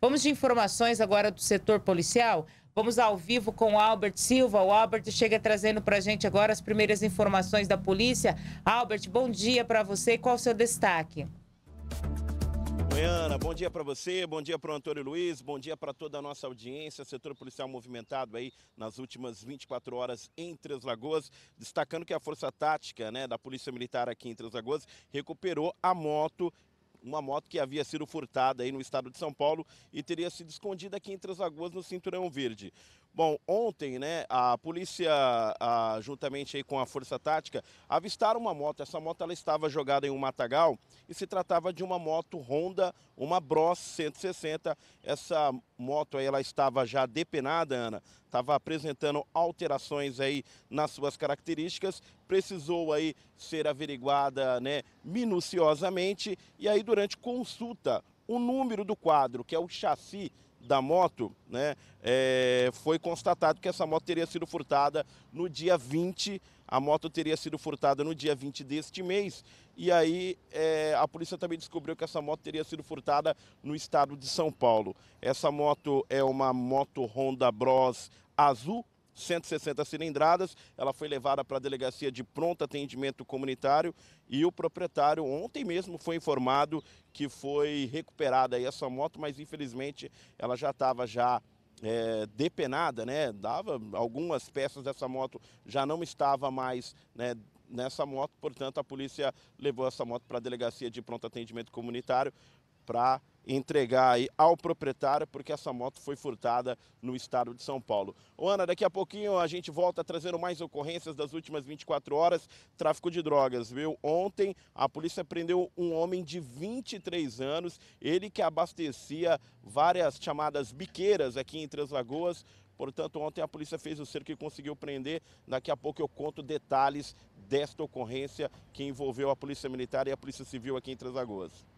Vamos de informações agora do setor policial. Vamos ao vivo com o Albert Silva. O Albert chega trazendo para a gente agora as primeiras informações da polícia. Albert, bom dia para você. Qual o seu destaque? Oi, Ana. Bom dia para você, bom dia para o Antônio Luiz, bom dia para toda a nossa audiência. Setor policial movimentado aí nas últimas 24 horas em Três Lagoas. Destacando que a força tática né, da Polícia Militar aqui em Três Lagoas recuperou a moto uma moto que havia sido furtada aí no estado de São Paulo e teria sido escondida aqui entre as lagoas no Cinturão Verde. Bom, ontem, né, a polícia, a, juntamente aí com a Força Tática, avistaram uma moto. Essa moto ela estava jogada em um matagal e se tratava de uma moto Honda, uma Bros 160. Essa moto aí, ela estava já depenada, Ana, estava apresentando alterações aí nas suas características, precisou aí ser averiguada, né, minuciosamente e aí durante consulta o número do quadro, que é o chassi da moto, né, é, foi constatado que essa moto teria sido furtada no dia 20. A moto teria sido furtada no dia 20 deste mês. E aí é, a polícia também descobriu que essa moto teria sido furtada no estado de São Paulo. Essa moto é uma moto Honda Bros azul, 160 cilindradas. Ela foi levada para a delegacia de pronto atendimento comunitário e o proprietário ontem mesmo foi informado que foi recuperada aí essa moto, mas infelizmente ela já estava já é, depenada, né? Dava algumas peças dessa moto já não estava mais, né? Nessa moto, portanto, a polícia levou essa moto para a delegacia de pronto atendimento comunitário para entregar aí ao proprietário, porque essa moto foi furtada no estado de São Paulo. O Ana, daqui a pouquinho a gente volta trazendo mais ocorrências das últimas 24 horas, tráfico de drogas, viu? Ontem a polícia prendeu um homem de 23 anos, ele que abastecia várias chamadas biqueiras aqui em Três Lagoas, Portanto, ontem a polícia fez o cerco e conseguiu prender. Daqui a pouco eu conto detalhes desta ocorrência que envolveu a Polícia Militar e a Polícia Civil aqui em Três Lagoas.